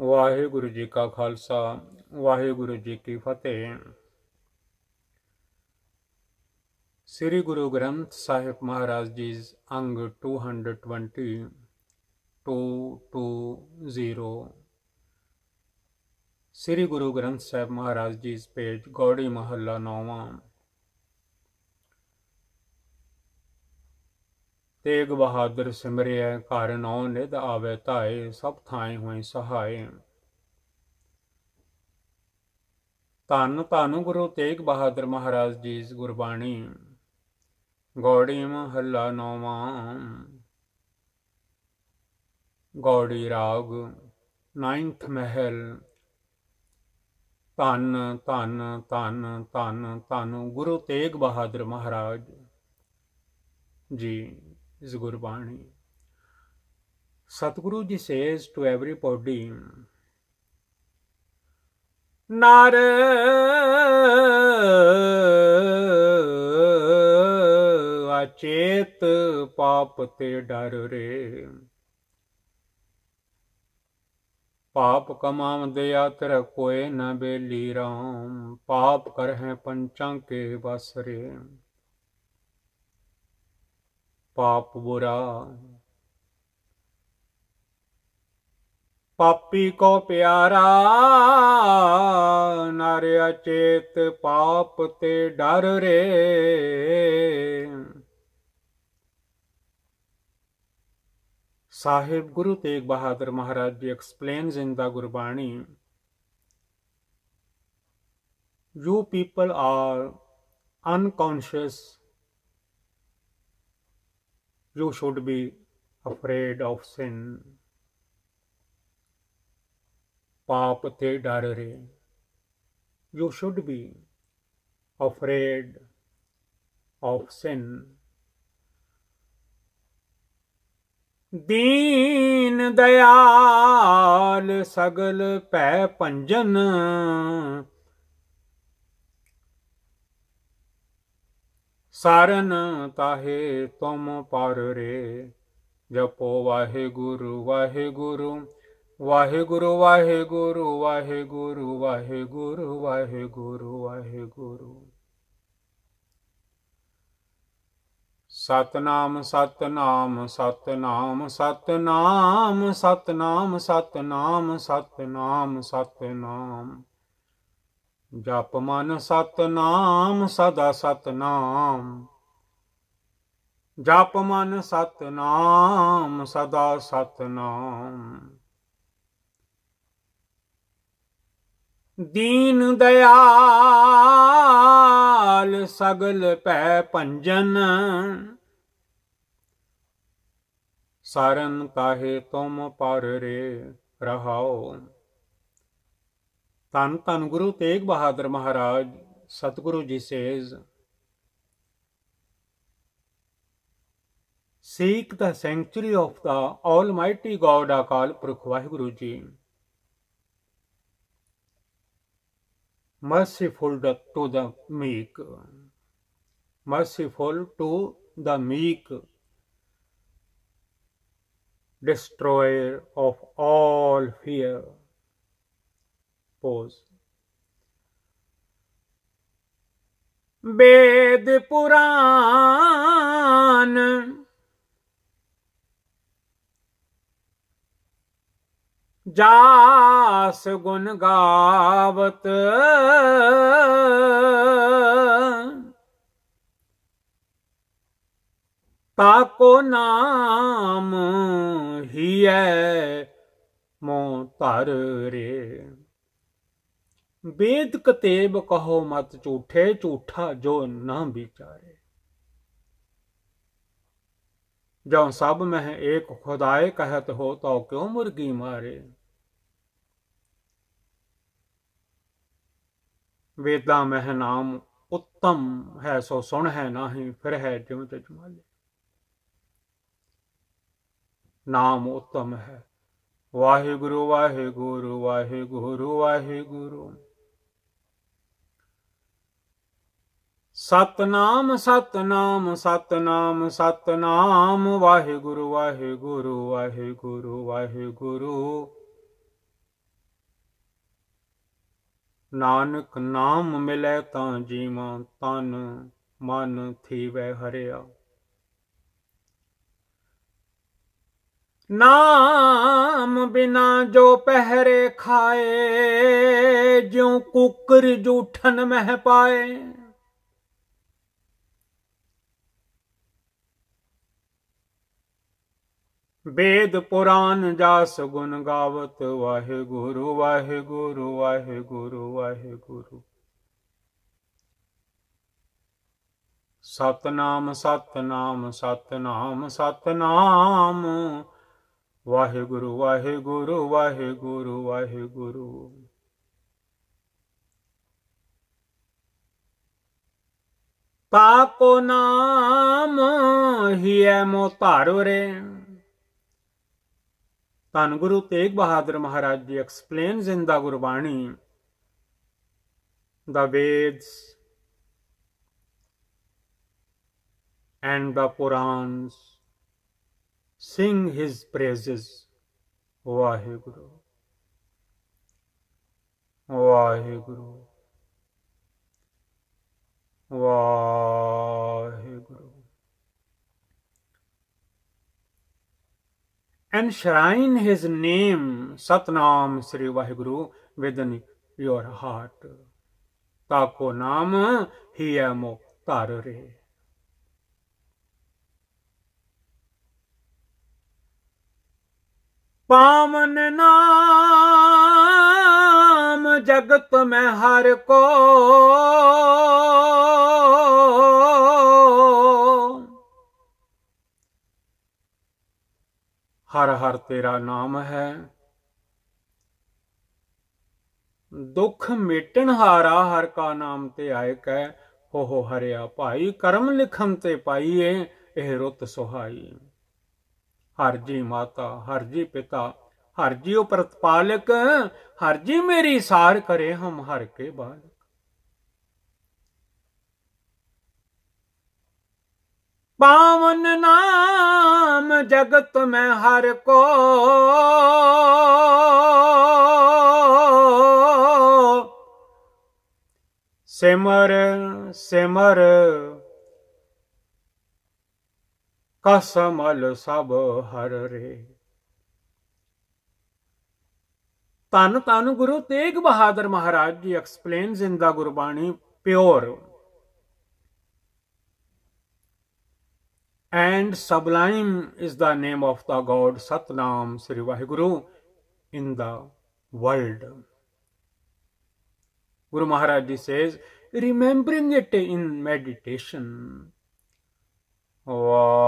ਵਾਹਿਗੁਰੂ ਜੀ ਕਾ ਖਾਲਸਾ ਵਾਹਿਗੁਰੂ ਜੀ ਕੀ ਫਤਿਹ ਸ੍ਰੀ ਗੁਰੂ ਗ੍ਰੰਥ ਸਾਹਿਬ ਮਹਾਰਾਜ ਜੀ ਅੰਗ 220 220 ਸ੍ਰੀ ਗੁਰੂ ਗ੍ਰੰਥ ਸਾਹਿਬ ਮਹਾਰਾਜ ਜੀ ਪੇਜ ਗੌੜੀ ਮਹੱਲਾ 9 ਤੇਗ ਬਹਾਦਰ ਸਿਮਰਿਐ ਘਰ ਨਉ ਨਿਧ ਆਵੇ ਧਾਏ ਸਭ ਥਾਏ ਹੋਇ ਸਹਾਏ ਧੰਨ ਧੰਨ ਗੁਰੂ ਤੇਗ ਬਹਾਦਰ ਮਹਾਰਾਜ ਜੀ ਇਸ ਗੁਰਬਾਣੀ ਗੋੜੀ ਮਹੱਲਾ ਨੌਵਾਂ ਗੋੜੀ ਰਾਗ 9th ਮਹਿਲ ਧੰਨ ਧੰਨ ਧੰਨ ਧੰਨ ਧੰਨ ਗੁਰੂ ਤੇਗ ਬਹਾਦਰ ਮਹਾਰਾਜ ਜੀ ਇਸ ਗੁਰਬਾਣੀ ਸਤਿਗੁਰੂ ji says to to everybody, ਨਰ ਅਚੇਤ ਪਾਪ ਤੇ ਡਰ ਰੇ ਪਾਪ ਕਮਾਵਦੇ ਤਰ ਕੋਏ ਨ ਬੇਲੀ ਰਾਮ ਪਾਪ ਕਰਹਿ ਪੰਚਾਂ ਕੇ ਬਸ ਪਾਪ ਬੁਰਾ ਪਾਪੀ ਕੋ ਪਿਆਰਾ ਨਰ ਅਚੇਤ ਪਾਪ ਤੇ ਡਰ ਰੇ ਸਾਹਿਬ Guru Tegh Bahadur Maharaj ji explains in the Gurbani you people are unconscious you should be afraid of sin ਪਾਪ ਤੇ ਡਰ ਰੇ you should be afraid of sin ਦੀਨ ਦਇਆਲ ਸਗਲ ਭੈ panjan ਸਰਨ ਤਾਹੇ ਤੁਮ ਪਰ ਰੇ ਜਪੋ ਵਾਹਿਗੁਰੂ ਵਾਹਿਗੁਰੂ ਵਾਹਿਗੁਰੂ ਵਾਹਿਗੁਰੂ ਵਾਹਿਗੁਰੂ ਵਾਹਿਗੁਰੂ ਵਾਹਿਗੁਰੂ ਵਾਹਿਗੁਰੂ ਸਤਨਾਮ ਸਤਨਾਮ ਸਤਨਾਮ ਸਤਨਾਮ ਸਤਨਾਮ ਸਤਨਾਮ ਸਤਨਾਮ ਸਤਨਾਮ ਸਤਨਾਮ ਜਪ ਮਨ ਸਤਨਾਮ ਸਦਾ ਸਤਨਾਮ ਜਪ ਮਨ ਸਤਨਾਮ ਸਦਾ ਸਤਨਾਮ ਦੀਨ ਦਇਆਲ ਸਗਲ ਪੈ ਪੰਜਨ ਸਰਨ ਕਾਹੇ ਤੁਮ ਪਰ ਰੇ ਰਹਾਓ ਤਨ ਤਨ ਗੁਰੂ ਤੇਗ ਬਹਾਦਰ ਮਹਾਰਾਜ ਸਤਿਗੁਰੂ ji says seek the sanctuary of the almighty God Akal Purakh Waheguru ji merciful to the meek merciful to the meek destroyer of 올 fear ਪੋਜ਼ ਬੇਦ ਪੁਰਾਨ ਜਾਸ ਗੁਣ ਗਾਵਤ ਤਾ ਕੋ ਨਾਮ ਹੈ ਮੋ ਤਰ ਰੇ वेद कतेब कहो मत झूठे झूठा जो न बिचारे जो सब में एक खुदाए कहत हो तो क्यों मुर्गी मारे वेदा मह नाम उत्तम है सो सुन है ना ही फिर है जिम जजमाले नाम उत्तम है वाहे गुरु वाहे गुरु वाहे गुरु वाहे गुरु ਸਤਨਾਮ ਸਤਨਾਮ ਸਤਨਾਮ ਸਤਨਾਮ ਵਾਹਿਗੁਰੂ ਵਾਹਿਗੁਰੂ ਵਾਹਿਗੁਰੂ ਵਾਹਿਗੁਰੂ ਨਾਨਕ ਨਾਮ ਮਿਲੇ ਤਾਂ ਜੀਵਾਂ ਤਨ ਮਨ ਥੀਵੈ ਹਰਿਆ ਨਾਮ ਬਿਨਾ ਜੋ ਪਹਿਰੇ ਖਾਏ ਜਿਉ ਕੁਕਰ ਜੂਠਨ ਮਹਿ ਪਾਏ ਵੇਦ ਪੁਰਾਨ ਜਸ ਗੁਣ ਗਾਵਤ ਵਾਹਿਗੁਰੂ ਵਾਹਿਗੁਰੂ ਵਾਹਿਗੁਰੂ ਵਾਹਿਗੁਰੂ ਸਤਨਾਮ ਸਤਨਾਮ ਸਤਨਾਮ ਸਤਨਾਮ ਵਾਹਿਗੁਰੂ ਵਾਹਿਗੁਰੂ ਵਾਹਿਗੁਰੂ ਵਾਹਿਗੁਰੂ ਪਾਪੋ ਨਾਮ ਹੀ ਐ ਮੋ ਧਾਰੋ ਰੇ ਧੰਨ ਗੁਰੂ ਤੇਗ ਬਹਾਦਰ ਮਹਾਰਾਜ ਜੀ ਐਕਸਪਲੇਨ ਜ਼ਿੰਦਾ Gurbani the Veds and the Puranas sing his praises Waheguru Waheguru Waheguru enshrine his name satnam sri vaheguru within your heart ਤਾਕੋ ਨਾਮ ਹੀ ਹੈ ਮੋ ਧਰ ਰੇ ਪਾਵਨ ਨਾਮ ਜਗਤ ਮੈਂ ਹਰ ਕੋ ਹਰ ਹਰ ਤੇਰਾ ਨਾਮ ਹੈ ਦੁੱਖ ਮੇਟਣ ਹਾਰਾ ਹਰ ਕਾ ਨਾਮ ਤੇ ਆਇ ਕੈ ਹੋ ਹੋ ਹਰਿਆ ਭਾਈ ਕਰਮ ਲਿਖਮ ਤੇ ਪਾਈਏ ਇਹ ਰੁੱਤ ਸੁਹਾਈ ਹਰ ਜੀ ਮਾਤਾ ਹਰ ਜੀ ਪਿਤਾ ਹਰ ਜੀ ਉਹ ਪ੍ਰਤਪਾਲਕ ਹਰ ਜੀ ਮੇਰੀ ਸਾਰ ਕਰੇ ਹਮ ਹਰ ਕੇ ਬਾਲ पावन ਨਾਮ ਜਗਤ ਮੈਂ ਹਰ ਕੋ ਸਿਮਰ ਸਿਮਰ ਕਸਮਲ ਸਭ ਹਰ ਰੇ ਤਨ ਤਨ ਗੁਰੂ Tegh Bahadur Maharaj ji explains in the Gurbani pure and sublime is the name of the God Satnam Sri Vaheguru in the world. Guru Maharaj says, remembering it in meditation. Vaheguru.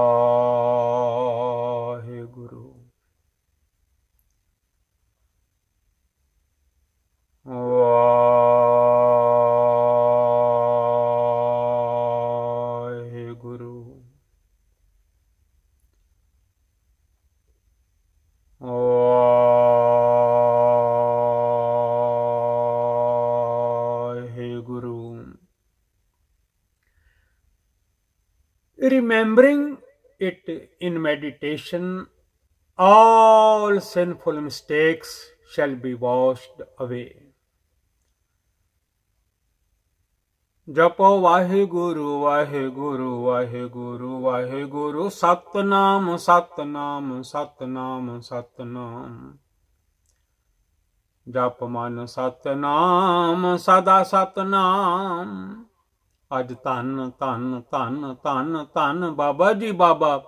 Vaheguru. remembering it in meditation, all sinful mistakes shall be washed away. ਜਪੋ ਵਾਹਿਗੁਰੂ ਵਾਹਿਗੁਰੂ ਵਾਹਿਗੁਰੂ ਵਾਹਿਗੁਰੂ ਸਤਨਾਮ ਸਤਨਾਮ ਸਤਨਾਮ ਸਤਨਾਮ ਜਪ ਮਨ ਸਤਨਾਮ ਸਦਾ ਸਤਨਾਮ ਅੱਜ ਧੰਨ ਧੰਨ ਧੰਨ ਧੰਨ ਧੰਨ ਬਾਬਾ ਜੀ ਬਾਬਾ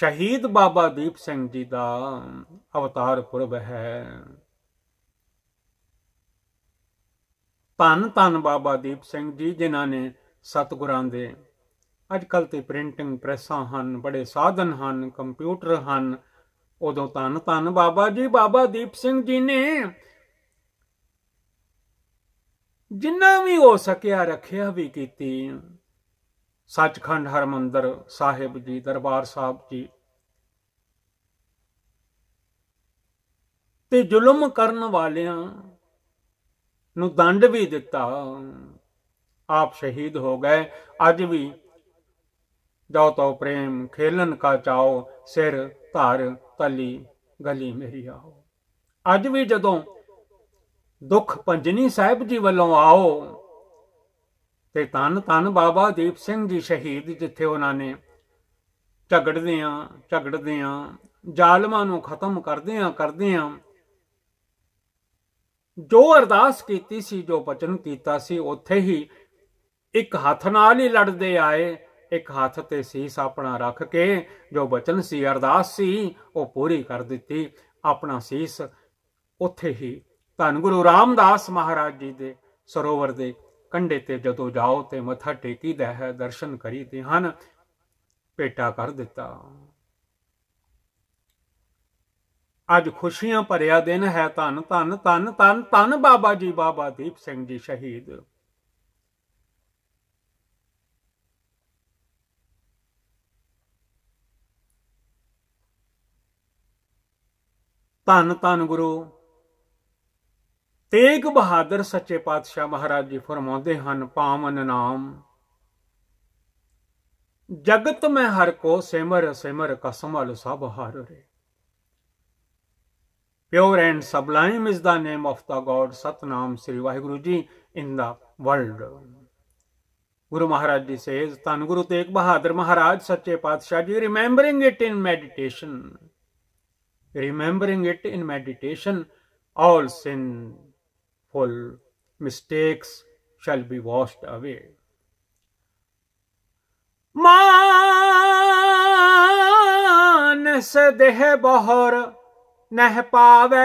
ਸ਼ਹੀਦ ਬਾਬਾ ਦੀਪ ਸਿੰਘ ਜੀ ਦਾ ਅਵਤਾਰ ਪੁਰਬ ਹੈ ਧੰਨ ਧੰਨ ਬਾਬਾ ਦੀਪ ਸਿੰਘ ਜੀ ਜਿਨ੍ਹਾਂ ਨੇ ਸਤਗੁਰਾਂ ਦੇ ਅੱਜ ਕੱਲ ਤੇ ਪ੍ਰਿੰਟਿੰਗ ਪ੍ਰੈਸਾਂ ਹਨ ਬੜੇ ਸਾਧਨ ਹਨ ਕੰਪਿਊਟਰ ਹਨ ਉਦੋਂ ਧੰਨ ਧੰਨ ਬਾਬਾ ਜੀ ਬਾਬਾ ਦੀਪ ਸਿੰਘ ਜੀ ਨੇ ਜਿੰਨਾ ਵੀ ਹੋ ਸਕਿਆ ਰੱਖਿਆ ਵੀ ਕੀਤੀ ਸੱਚਖੰਡ ਹਰਮੰਦਰ ਸਾਹਿਬ ਜੀ ਦਰਬਾਰ ਸਾਹਿਬ ਜੀ ਤੇ ਜ਼ੁਲਮ ਕਰਨ ਵਾਲਿਆਂ ਨੂੰ ਦੰਡ ਵੀ ਦਿੱਤਾ ਆਪ ਸ਼ਹੀਦ ਹੋ ਗਏ ਅੱਜ ਵੀ ਜਾਉ ਤੋ ਪ੍ਰੇਮ ਖੇਲਨ ਕਾ ਚਾਓ ਸਿਰ ਧਾਰ ਤਲੀ ਗਲੀ ਮੇਰੀ ਆਓ ਅੱਜ ਵੀ ਜਦੋਂ ਦੁੱਖ ਪੰਜਨੀ ਸਾਹਿਬ ਜੀ ਵੱਲੋਂ ਆਓ ਤੇ ਤਨ ਤਨ ਬਾਬਾ ਦੀਪ ਸਿੰਘ ਜੀ ਸ਼ਹੀਦ ਜਿੱਥੇ ਉਹਨਾਂ ਨੇ ਝਗੜਦੇ ਆ ਝਗੜਦੇ ਆ ਜ਼ਾਲਮਾਂ ਨੂੰ ਖਤਮ ਕਰਦੇ ਆ ਕਰਦੇ ਆ ਜੋ ਅਰਦਾਸ ਕੀਤੀ ਸੀ ਜੋ ਬਚਨ ਕੀਤਾ ਸੀ ਉੱਥੇ ਹੀ ਇੱਕ ਹੱਥ ਨਾਲ ਹੀ ਲੜਦੇ ਆਏ ਇੱਕ ਹੱਥ ਤੇ ਸੀਸ ਆਪਣਾ ਰੱਖ ਕੇ ਜੋ ਬਚਨ ਸੀ ਅਰਦਾਸ ਸੀ ਉਹ ਪੂਰੀ ਕਰ ਦਿੱਤੀ ਆਪਣਾ ਸੀਸ ਉੱਥੇ ਹੀ ਧੰਨ ਗੁਰੂ ਰਾਮਦਾਸ ਮਹਾਰਾਜ ਜੀ ਦੇ ਸਰੋਵਰ ਦੇ ਕੰਢੇ ਤੇ ਜਦੋਂ ਜਾਓ ਤੇ ਮੱਥਾ ਦਾ ਹੈ ਦਰਸ਼ਨ ਕਰੀ ਤੇ ਹਨ ਪੇਟਾ ਕਰ ਦਿੱਤਾ ਅੱਜ ਖੁਸ਼ੀਆਂ ਭਰਿਆ ਦਿਨ ਹੈ ਧੰਨ ਧੰਨ ਧੰਨ ਧੰਨ ਧੰਨ ਬਾਬਾ ਜੀ ਬਾਬਾ ਦੀਪ ਸਿੰਘ ਜੀ ਸ਼ਹੀਦ ਧੰਨ ਧੰਨ ਗੁਰੂ ਤੇਗ ਬਹਾਦਰ ਸੱਚੇ ਪਾਤਸ਼ਾਹ ਮਹਾਰਾਜ ਜੀ ਫਰਮਾਉਂਦੇ ਹਨ ਪਾਵਨ ਨਾਮ ਜਗਤ ਮੈਂ ਹਰ ਕੋ ਸਿਮਰ ਸਿਮਰ ਕਸਮਲ ਸਭ ਹਰ ਰੇ pure and sublime is the name of the God Satnam Sri Waheguru ji in the world ਗੁਰੂ ਮਹਾਰਾਜ ਜੀ ਸੇਜ਼ ਤਨ ਗੁਰੂ ਤੇਗ ਬਹਾਦਰ ਮਹਾਰਾਜ ਸੱਚੇ ਪਾਤਸ਼ਾਹ ji remembering it in meditation remembering it in meditation all sins full mistakes shall be washed away. ਮਾਨਸ ਦੇਹ ਬਹਰ ਨਹਿ ਪਾਵੇ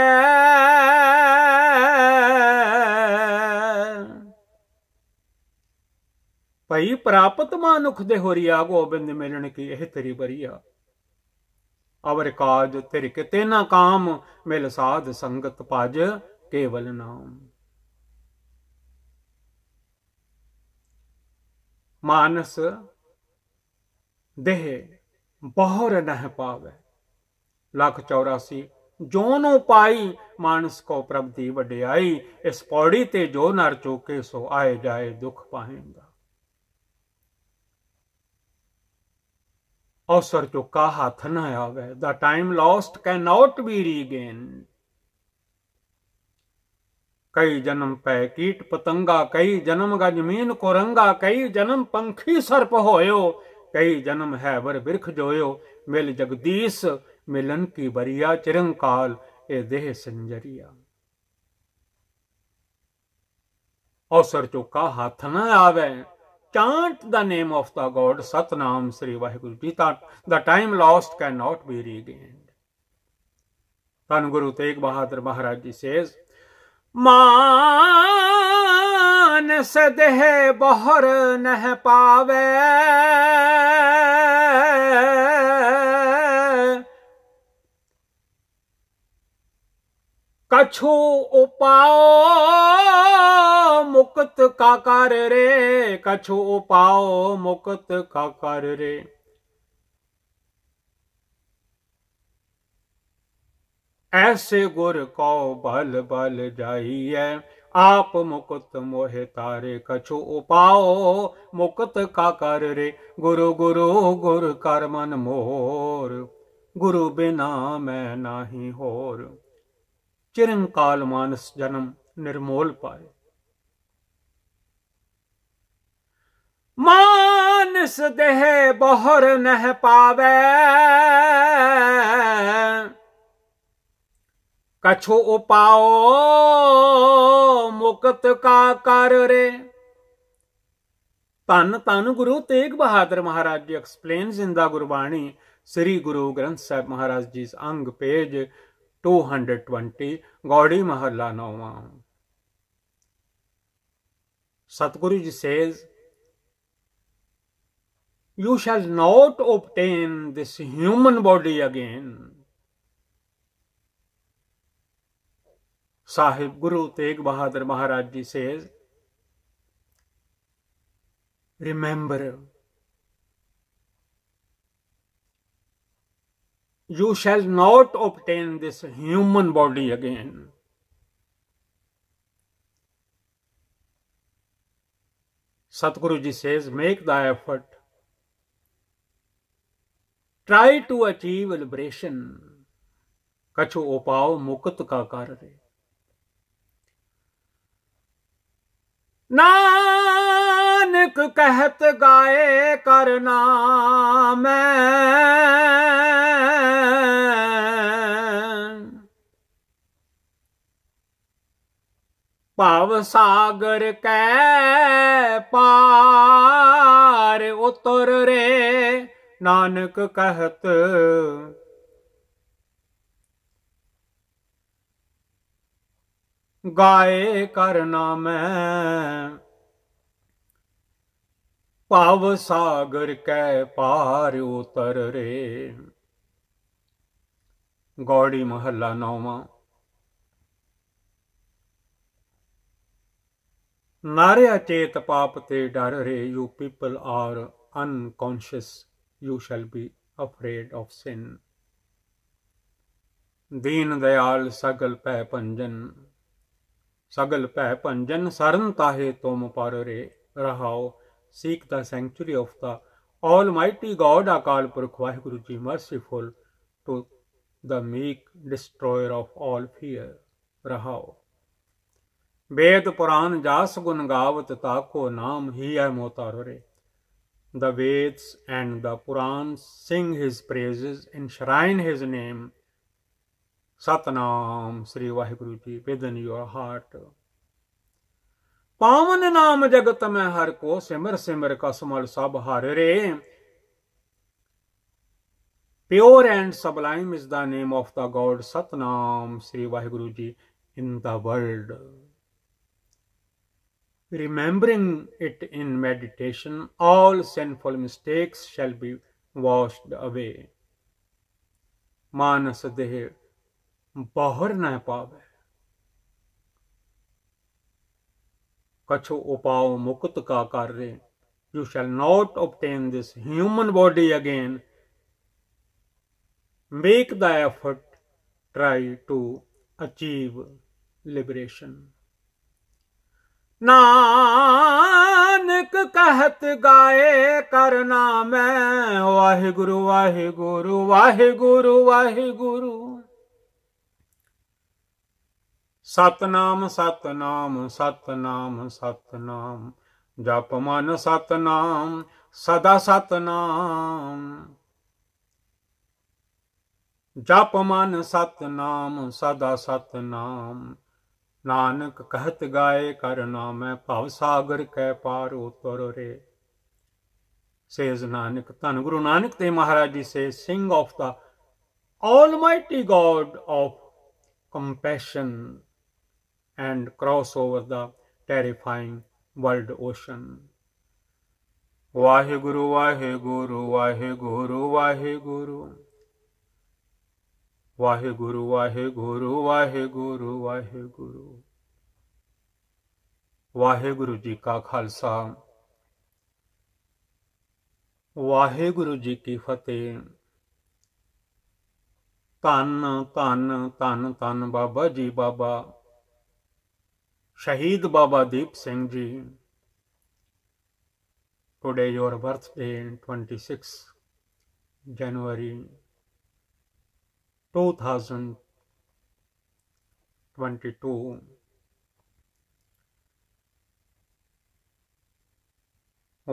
ਭਈ ਪ੍ਰਾਪਤ ਮਾਨੁਖ ਦੇ ਹੋਰੀਆ ਗੋਬਿੰਦ ਮਿਲਣ ਕੀ ਇਹ ਤੇਰੀ ਬਰੀਆ ਅਵਰ ਕਾਜ ਤੇਰੇ ਕਿਤੇ ਨਾ ਕਾਮ ਮਿਲ ਸਾਧ ਸੰਗਤ ਭਜ ਕੇਵਲ ਨਾਮ ਮਾਨਸ ਦੇਹ ਬਹਰ ਨਹਿ ਪਾਵੇ ਲੱਖ 84 ਜੋ ਨੋ ਪਾਈ ਮਾਨਸ ਕੋ ਪ੍ਰਭ ਦੀ ਵਡਿਆਈ ਇਸ ਪੌੜੀ ਤੇ ਜੋ ਨਰ ਚੋਕੇ ਸੋ ਆਏ ਜਾਏ ਦੁਖ ਪਾਹੇਗਾ ਅਵਸਰ ਚੁੱਕਾ ਹੱਥ ਨਾ ਆਵੇ the time lost can not be regained कई जन्म पै कीट पतंगा कई जन्म गा जमीन को रंगा कई जन्म पंखी सर्प होयो कई जन्म है वर बिरख जोयो मिल जगदीश मिलन की बरिया चिरंकाल ए देह संजरिया अवसर चुका हथ न आवे chant the name of the God Satnam Sri Vaheguru Jita. The time lost cannot be regained. Tan Guru Tegh Bahadur Maharaj Ji says, ਮਾਨ ਸਦਹ ਬਹਰ ਨਹ ਪਾਵੇ ਕਛੂ ਉਪਾਉ ਮੁਕਤ ਕਾ ਕਰ ਰੇ ਕਛੂ ਉਪਾਉ ਮੁਕਤ ਕਾ ਕਰ ਰੇ ਐਸੇ ਗੁਰ ਕੋ ਭਲ ਭਲ ਜਾਈਐ ਆਪ ਮੁਕਤ ਮੋਹਿ ਤਾਰੇ ਕਛੂ ਉਪਾਓ ਮੁਕਤ ਕਾ ਕਰ ਰੇ ਗੁਰੂ ਗੁਰੂ ਗੁਰ ਕਰ ਮਨ ਮੋਰ ਗੁਰੂ ਬਿਨਾ ਮੈਂ ਨਾਹੀ ਹੋਰ ਚਿਰੰਕਾਲ ਮਾਨਸ ਜਨਮ ਨਿਰਮੋਲ ਪਾਏ ਮਾਨਸ ਦੇਹ ਬਹੁਰ ਨਹਿ ਪਾਵੇ ਕਛੋ ਉਪਾਓ ਮੁਕਤ ਕਾ ਕਰ ਰੇ ਤਨ ਤਨ ਗੁਰੂ ਤੇਗ ਬਹਾਦਰ ਮਹਾਰਾਜ ਜੀ ਐਕਸਪਲੇਨਸ ਇਨ ਗੁਰਬਾਣੀ ਸ੍ਰੀ ਗੁਰੂ ਗ੍ਰੰਥ ਸਾਹਿਬ ਮਹਾਰਾਜ ਜੀ ਅੰਗ ਪੇਜ 220 ਗੌੜੀ ਮਹੱਲਾ 9 Satguru ji says you shall not obtain this human body again Sahib Guru Tegh Bahadur Maharaj ji say remember you shall not obtain this human body again Satguru ji says make the effort try to achieve liberation ਕਛੋ ਉਪਾਅ ਮੁਕਤ ਕਾ ਕਰ ਰਹੇ ਨਾਨਕ ਕਹਿਤ ਗਾਏ ਕਰਨਾ ਮੈਂ ਭਾਵ ਸਾਗਰ ਕੈ ਪਾਰ ਉਤਰ ਰੇ ਨਾਨਕ ਕਹਿਤ ਗਾਏ ਕਰ ਨਾਮੈ ਭਵ ਸਾਗਰ ਕੈ ਪਾਰ ਉਤਰ ਰੇ ਗੋੜੀ ਮਹੱਲਾ ਨੌਵਾਂ ਨਾਰਿਆ ਚੇਤ ਪਾਪ ਤੇ ਡਰ ਰੇ you people are unconscious you shall be afraid of sin ਦੀਨ ਦਿਆਲ ਸਗਲ ਪੈ ਪੰਜਨ ਸਗਲ ਭੈ ਭੰਜਨ ਸਰਨ ਤਾਹੇ ਤੁਮ ਪਰ ਰੇ ਰਹਾਓ seek the sanctuary of the Almighty God, Akal Purkh Vaheguruji, merciful to the meek, destroyer of all fear. Rahao. Ved Puran Jas Gun Gavat Tako Nam Hi Hai Motarore. The Veds and the Purans sing his praises, enshrine his name, Satnam Sri Waheguru ਜੀ within ਯੋਰ heart ਪਾਵਨ ਨਾਮ ਜਗਤ ਮੈਂ ਹਰ ਕੋ ਸਿਮਰ ਸਿਮਰ ਕਸਮਲ ਸਭ ਹਰ ਰੇ pure and sublime is the name of the God Satnam Sri Waheguru ji in the world remembering it in meditation all sinful mistakes shall be washed away ਮਾਨਸ ਦੇਹ ਬਾਹਰ ਨਾ ਪਾਵੇ ਕਛੋ ਉਪਾਉ ਮੁਕਤ ਕਾ ਕਰ ਰੇ you shall not obtain this human body again make the effort try to achieve liberation Nanak ਕਹਤ ਗਾਏ ਕਰਨਾ ਮੈਂ ਵਾਹਿਗੁਰੂ ਵਾਹਿਗੁਰੂ ਵਾਹਿਗੁਰੂ ਵਾਹਿਗੁਰੂ ਸਤਨਾਮ ਸਤਨਾਮ ਸਤਨਾਮ ਸਤਨਾਮ ਜਪ ਮਨ ਸਤਨਾਮ ਸਦਾ ਸਤਨਾਮ ਜਪ ਮਨ ਸਤਨਾਮ ਸਦਾ ਸਤਨਾਮ ਨਾਨਕ ਕਹਿਤ ਗਾਏ ਕਰ ਨਾਮੈ ਭਵ ਸਾਗਰ ਕੈ ਪਾਰ ਉਤਰ ਰੇ ਸੇਜ ਨਾਨਕ ਧੰਨ ਗੁਰੂ ਨਾਨਕ ਤੇ Maharaj ji say sing of the almighty God of compassion and cross over the terrifying world ocean. Vaheguru, Vaheguru, Vaheguru, Vaheguru. Vaheguru, Vaheguru, Vaheguru, Vaheguru. Waheguru ji ਕਾ ਖਾਲਸਾ ਵਾਹਿਗੁਰੂ ਜੀ ਕੀ ਫਤਿਹ tan tan tan tan ਬਾਬਾ ਜੀ ਬਾਬਾ ਸ਼ਹੀਦ ਬਾਬਾ Deep Singh ji today your birthday 26 2000 2022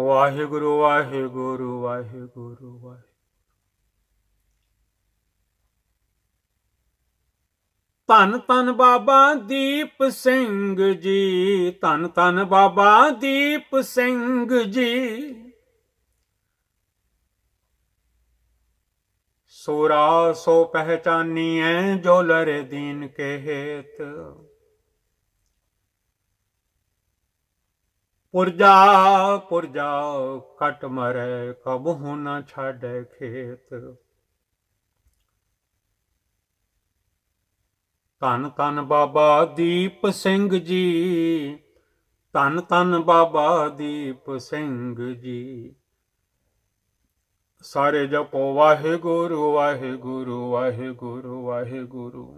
Waheguru Waheguru Waheguru Waheguru ਧੰਨ ਧੰਨ ਬਾਬਾ ਦੀਪ ਸਿੰਘ ਜੀ ਧੰਨ ਧੰਨ ਬਾਬਾ ਦੀਪ ਸਿੰਘ ਜੀ ਸੋਰਾ ਸੋ ਪਹਿਚਾਨੀ ਐ ਜੋ ਲਰ ਦੀਨ ਕਹਿਤ ਪੁਰਜਾ ਪੁਰਜਾ ਕਟ ਮਰੇ ਕਬਹੁ ਨਾ ਛਾੜੇ ਖੇਤ ਧੰਨ ਧੰਨ ਬਾਬਾ ਦੀਪ ਸਿੰਘ ਜੀ ਧੰਨ ਧੰਨ ਬਾਬਾ ਦੀਪ ਸਿੰਘ ਜੀ ਸਾਰੇ ਜਪੋ ਵਾਹਿਗੁਰੂ ਵਾਹਿਗੁਰੂ ਵਾਹਿਗੁਰੂ ਵਾਹਿਗੁਰੂ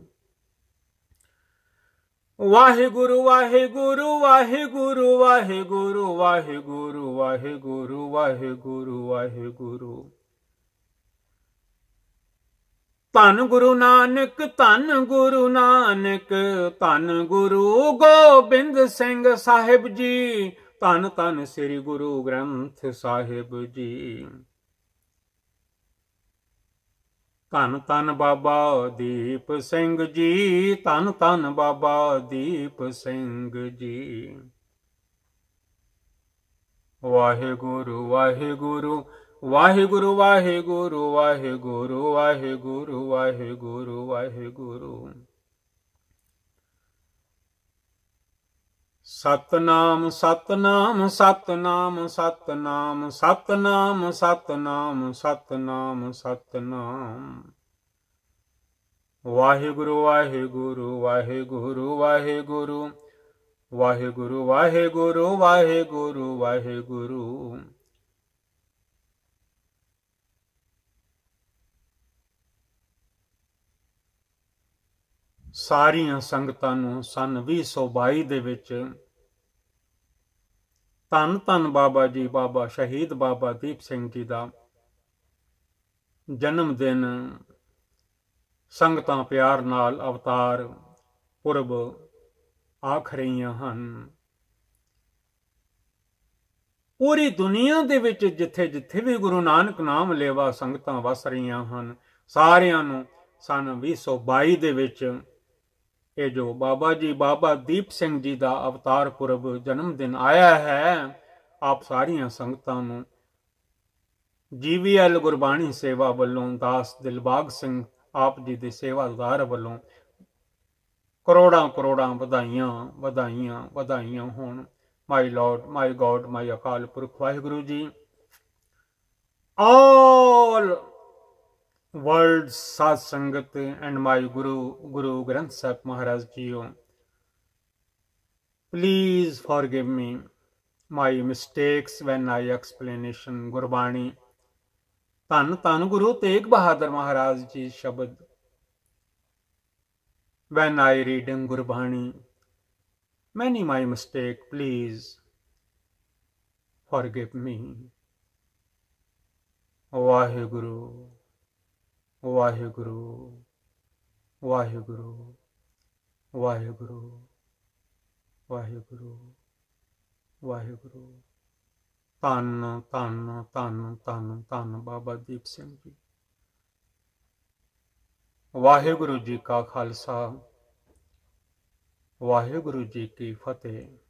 ਵਾਹਿਗੁਰੂ ਵਾਹਿਗੁਰੂ ਵਾਹਿਗੁਰੂ ਵਾਹਿਗੁਰੂ ਵਾਹਿਗੁਰੂ ਵਾਹਿਗੁਰੂ ਵਾਹਿਗੁਰੂ ਵਾਹਿਗੁਰੂ ਧੰਨ ਗੁਰੂ ਨਾਨਕ ਧੰਨ ਗੁਰੂ ਨਾਨਕ ਧੰਨ ਗੁਰੂ ਗੋਬਿੰਦ ਸਿੰਘ ਸਾਹਿਬ ਜੀ ਧੰਨ ਧੰਨ ਸ੍ਰੀ ਗੁਰੂ ਗ੍ਰੰਥ ਸਾਹਿਬ ਜੀ ਧੰਨ ਧੰਨ ਬਾਬਾ ਦੀਪ ਸਿੰਘ ਜੀ ਧੰਨ ਧੰਨ ਬਾਬਾ ਦੀਪ ਸਿੰਘ ਜੀ ਵਾਹਿਗੁਰੂ ਵਾਹਿਗੁਰੂ ਵਾਹਿਗੁਰੂ ਵਾਹਿਗੁਰੂ ਵਾਹਿਗੁਰੂ ਵਾਹਿਗੁਰੂ ਵਾਹਿਗੁਰੂ ਵਾਹਿਗੁਰੂ ਸਤਨਾਮ ਸਤਨਾਮ ਸਤਨਾਮ ਸਤਨਾਮ ਸਤਨਾਮ ਸਤਨਾਮ ਸਤਨਾਮ ਸਤਨਾਮ ਵਾਹਿਗੁਰੂ ਵਾਹਿਗੁਰੂ ਵਾਹਿਗੁਰੂ ਵਾਹਿਗੁਰੂ ਵਾਹਿਗੁਰੂ ਵਾਹਿਗੁਰੂ ਵਾਹਿਗੁਰੂ ਵਾਹਿਗੁਰੂ ਸਾਰੀਆਂ ਸੰਗਤਾਂ ਨੂੰ ਸਨ 2022 ਦੇ ਵਿੱਚ ਧੰਨ ਧੰਨ ਬਾਬਾ ਜੀ ਬਾਬਾ ਸ਼ਹੀਦ ਬਾਬਾ ਦੀਪ ਸਿੰਘ ਜੀ ਦਾ ਜਨਮ ਦਿਨ ਸੰਗਤਾਂ ਪਿਆਰ ਨਾਲ ਅਵਤਾਰ ਪੁਰਬ ਆਖ ਰਹੀਆਂ ਹਨ ਪੂਰੀ ਦੁਨੀਆ ਦੇ ਵਿੱਚ ਜਿੱਥੇ ਜਿੱਥੇ ਵੀ ਗੁਰੂ ਨਾਨਕ ਨਾਮ ਲੇਵਾ ਸੰਗਤਾਂ ਵਸ ਰਹੀਆਂ ਹਨ ਸਾਰਿਆਂ ਨੂੰ ਸਨ 2022 ਦੇ ਵਿੱਚ ਇਹ ਜੋ ਬਾਬਾ ਜੀ ਬਾਬਾ ਦੀਪ ਸਿੰਘ ਜੀ ਦਾ ਅਵਤਾਰ ਪੁਰਬ ਜਨਮ ਦਿਨ ਆਇਆ ਹੈ ਆਪ ਸਾਰੀਆਂ ਸੰਗਤਾਂ ਨੂੰ ਜੀਵੀਐਲ ਗੁਰਬਾਣੀ ਸੇਵਾ ਵੱਲੋਂ ਦਾਸ ਦਿਲਬਾਗ ਸਿੰਘ ਆਪ ਜੀ ਦੇ ਸੇਵਾਦਾਰ ਵੱਲੋਂ ਕਰੋੜਾਂ ਕਰੋੜਾਂ ਵਧਾਈਆਂ ਵਧਾਈਆਂ ਵਧਾਈਆਂ ਹੋਣ ਮਾਈ ਲਾਰਡ ਮਾਈ ਗੋਡ ਮਾਈ ਅਕਾਲ ਪੁਰਖ ਵਾਹਿਗੁਰੂ ਜੀ ਆਲ ਵਰਡ ਸਾਧ ਸੰਗਤ ਐਂਡ ਮਾਈ ਗੁਰੂ ਗੁਰੂ ਗ੍ਰੰਥ ਸਾਹਿਬ ਮਹਾਰਾਜ ਜੀਓ please forgive me my mistakes when I explanation Gurbani ਧੰਨ ਧੰਨ ਗੁਰੂ ਤੇਗ ਬਹਾਦਰ ਮਹਾਰਾਜ ਜੀ ਸ਼ਬਦ van I reading Gurbani many my mistake please forgive me Waheguru Waheguru Waheguru Waheguru Waheguru Waheguru ਤਨ ਤਨ ਤਨ ਤਨ ਤਨ ਬਾਬਾ ਦੀਪ ਸਿੰਘ ਜੀ ਵਾਹਿਗੁਰੂ ਜੀ ਕਾ ਖਾਲਸਾ ਵਾਹਿਗੁਰੂ ਜੀ ਕੀ ਫਤਿਹ